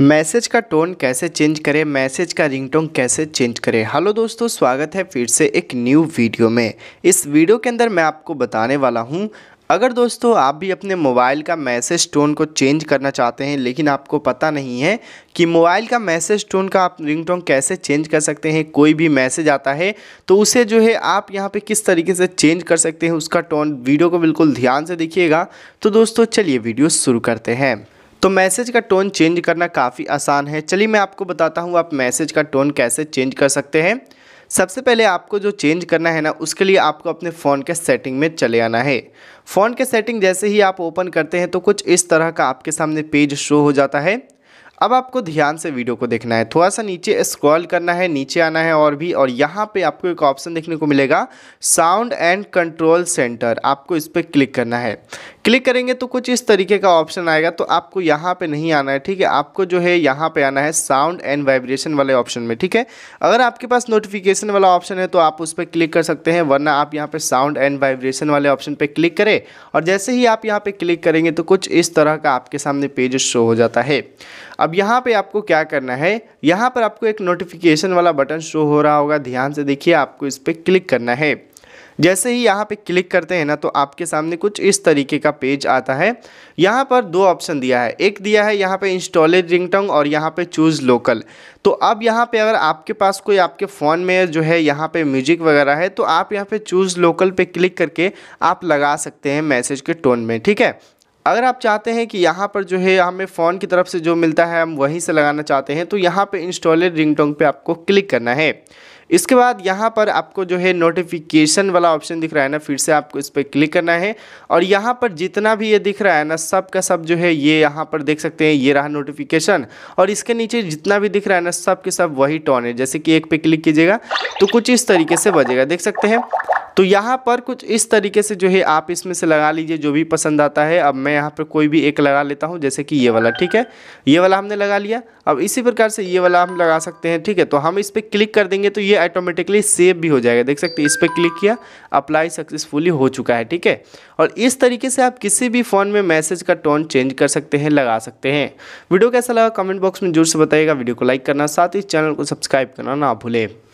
message का tone कैसे change करें मैसेज का रिंगटोन कैसे चेंज करें हेलो दोस्तों स्वागत है फिर से एक न्यू वीडियो में इस वीडियो के अंदर मैं आपको बताने वाला हूं अगर दोस्तों आप भी अपने मोबाइल का मैसेज टोन को चेंज करना चाहते हैं लेकिन आपको पता नहीं है कि मोबाइल का मैसेज टोन का आप रिंगटोन कैसे चेंज कर सकते हैं कोई भी मैसेज आता है तो उसे जो है आप यहाँ पे किस तरीके से चेंज कर सकते हैं उसका टोन वीडियो को बिल्कुल ध्यान से देखिएगा तो दोस्तों चलिए वीडियो शुरू करते हैं तो मैसेज का टोन चेंज करना काफ़ी आसान है चलिए मैं आपको बताता हूँ आप मैसेज का टोन कैसे चेंज कर सकते हैं सबसे पहले आपको जो चेंज करना है ना उसके लिए आपको अपने फ़ोन के सेटिंग में चले आना है फ़ोन के सेटिंग जैसे ही आप ओपन करते हैं तो कुछ इस तरह का आपके सामने पेज शो हो जाता है अब आपको ध्यान से वीडियो को देखना है थोड़ा सा नीचे स्क्रॉल करना है नीचे आना है और भी और यहाँ पे आपको एक ऑप्शन देखने को मिलेगा साउंड एंड कंट्रोल सेंटर आपको इस पर क्लिक करना है क्लिक करेंगे तो कुछ इस तरीके का ऑप्शन आएगा तो आपको यहाँ पे नहीं आना है ठीक है आपको जो है यहाँ पे आना है साउंड एंड वाइब्रेशन वाले ऑप्शन में ठीक है अगर आपके पास नोटिफिकेशन वाला ऑप्शन है तो आप उस पर क्लिक कर सकते हैं वरना आप यहाँ पे साउंड एंड वाइब्रेशन वाले ऑप्शन पे क्लिक करें और जैसे ही आप यहाँ पे क्लिक करेंगे तो कुछ इस तरह का आपके सामने पेज शो हो जाता है अब यहाँ पर आपको क्या करना है यहाँ पर आपको एक नोटिफिकेशन वाला बटन शो हो रहा होगा ध्यान से देखिए आपको इस पर क्लिक करना है जैसे ही यहाँ पे क्लिक करते हैं ना तो आपके सामने कुछ इस तरीके का पेज आता है यहाँ पर दो ऑप्शन दिया है एक दिया है यहाँ पे इंस्टॉलेड टोंग और यहाँ पे चूज़ लोकल तो अब यहाँ पे अगर आपके पास कोई आपके फ़ोन में जो है यहाँ पे म्यूजिक वगैरह है तो आप यहाँ पे चूज़ लोकल पे क्लिक करके आप लगा सकते हैं मैसेज के टोन में ठीक है अगर आप चाहते हैं कि यहाँ पर जो है हमें फ़ोन की तरफ से जो मिलता है हम वहीं से लगाना चाहते हैं तो यहाँ पर इंस्टॉलेड रिंग पे आपको क्लिक करना है इसके बाद यहाँ पर आपको जो है नोटिफिकेशन वाला ऑप्शन दिख रहा है ना फिर से आपको इस पर क्लिक करना है और यहाँ पर जितना भी ये दिख रहा है ना सब का सब जो है ये यहाँ पर देख सकते हैं ये रहा नोटिफिकेशन और इसके नीचे जितना भी दिख रहा है ना सब के सब वही टॉन है जैसे कि एक पे क्लिक कीजिएगा तो कुछ इस तरीके से बजेगा देख सकते हैं तो यहाँ पर कुछ इस तरीके से जो है आप इसमें से लगा लीजिए जो भी पसंद आता है अब मैं यहाँ पर कोई भी एक लगा लेता हूँ जैसे कि ये वाला ठीक है ये वाला हमने लगा लिया अब इसी प्रकार से ये वाला हम लगा सकते हैं ठीक है तो हम इस पर क्लिक कर देंगे तो ये ऑटोमेटिकली सेव भी हो जाएगा देख सकते हैं इस पर क्लिक किया अप्लाई सक्सेसफुली हो चुका है ठीक है और इस तरीके से आप किसी भी फ़ोन में मैसेज का टोन चेंज कर सकते हैं लगा सकते हैं वीडियो कैसा लगा कमेंट बॉक्स में जरूर से बताइएगा वीडियो को लाइक करना साथ ही चैनल को सब्सक्राइब करना ना भूलें